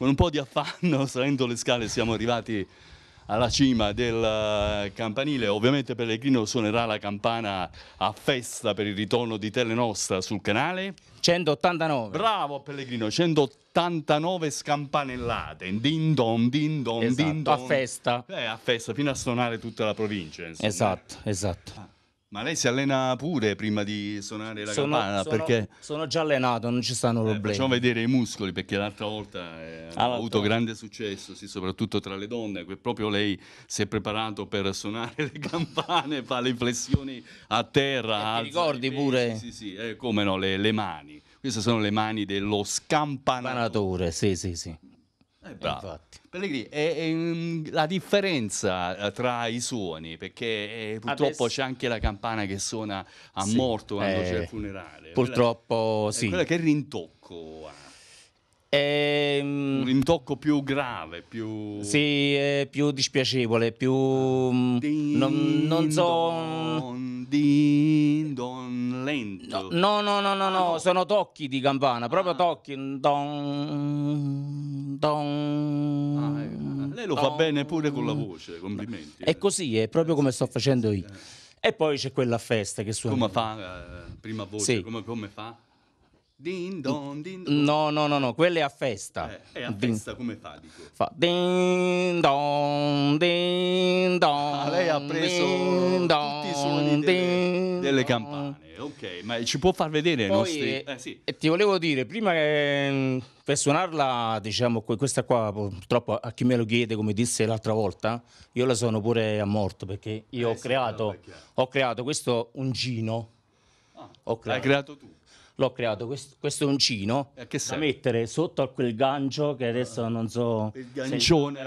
con un po' di affanno, salendo le scale, siamo arrivati alla cima del eh, campanile. Ovviamente Pellegrino suonerà la campana a festa per il ritorno di Telenostra sul canale. 189. Bravo Pellegrino, 189 scampanellate. Din don, din don, esatto, din don. A festa. Eh, a festa, fino a suonare tutta la provincia. Insomma. Esatto, esatto. Ah. Ma lei si allena pure prima di suonare la sono, campana? Sono, perché... sono già allenato, non ci stanno eh, problemi. Eh, facciamo vedere i muscoli perché l'altra volta eh, ha avuto grande successo, sì, soprattutto tra le donne. Proprio lei si è preparato per suonare le campane, fa le flessioni a terra. Eh, ti ricordi pure? Sì, sì, eh, come no, le, le mani. Queste sono le mani dello scampanatore. Sì, sì, sì. Eh, bravo. Pellegrini, è, è, mm, la differenza eh, tra i suoni, perché è, eh, purtroppo Adesso... c'è anche la campana che suona a sì, morto quando eh, c'è il eh, funerale. Purtroppo quella, sì. È quella che rintocco ha. Ehm, un rintocco più grave, più... Sì, più dispiacevole, più... Mm, non, non so... Don din don lento. No, no, no, no, no, sono tocchi di campana, proprio ah. tocchi. Don, don. Ah, eh, lei lo fa bene pure con la voce, complimenti. È eh. così, è proprio come sto facendo eh, io. E poi c'è quella festa che suona. Come fa prima voce? Come, come fa? Din don, din don. No, no, no, no, quella è a festa. Eh, è eh, a din. festa come fa? Dico. Fa din don, din don. Ah, lei ha preso din don, tutti i suoni delle, delle campane. Ok, ma ci può far vedere Poi, i nostri... Eh, sì. eh, ti volevo dire, prima che mm, per suonarla, diciamo, questa qua purtroppo a chi me lo chiede, come disse l'altra volta, io la sono pure a morto perché io eh, ho, sì, creato, ho creato questo ungino. Ah, ho creato. L'hai creato tu? l'ho creato questo, questo uncino eh, da mettere sotto a quel gancio che adesso non so il gancione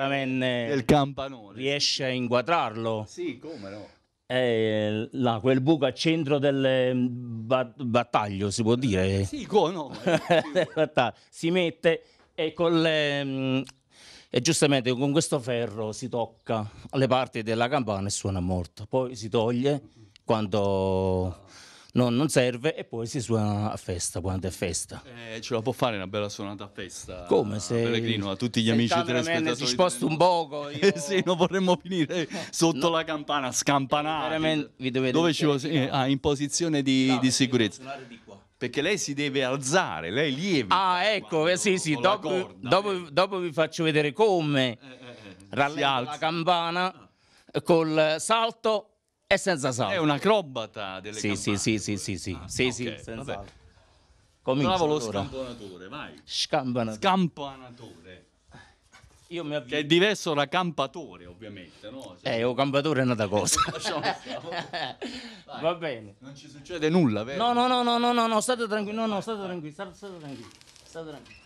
del campanone riesce a inquadrarlo sì come no eh, là, quel buco a centro del mm, bat- battaglio si può dire eh, sì come no si mette e con le mm, e giustamente con questo ferro si tocca le parti della campana e suona morto Poi si toglie quando no, non serve e poi si suona a festa quando è festa. Eh, ce la può fare una bella suonata a festa. Come se... Pellegrino, a tutti gli amici telespettatori. Si sposta un poco. Io... sì, non vorremmo finire sotto no. la campana, scampanati. Vi dove ci vuole... Eh, ah, in posizione di, no, di sicurezza. Perché lei si deve alzare, lei lievita. Ah, ecco, eh, sì, sì, dopo, dopo, eh. dopo, vi faccio vedere come eh, eh rallenta la campana ah. col salto e senza salto. È un acrobata delle sì, sì, sì, sì, sì, sì, ah, sì, sì, okay, senza Comincio Bravo lo allora. scampanatore, vai. Scampanatore. Scampanatore. Io mi avvi... Che è diverso da campatore, ovviamente, no? Cioè... Eh, o campatore è un'altra cosa. Va bene. Non ci succede nulla, vero? No, no, no, no, no, no, no, state tranquilli, no, no, state tranquilli, state, state tranquilli, state tranquilli.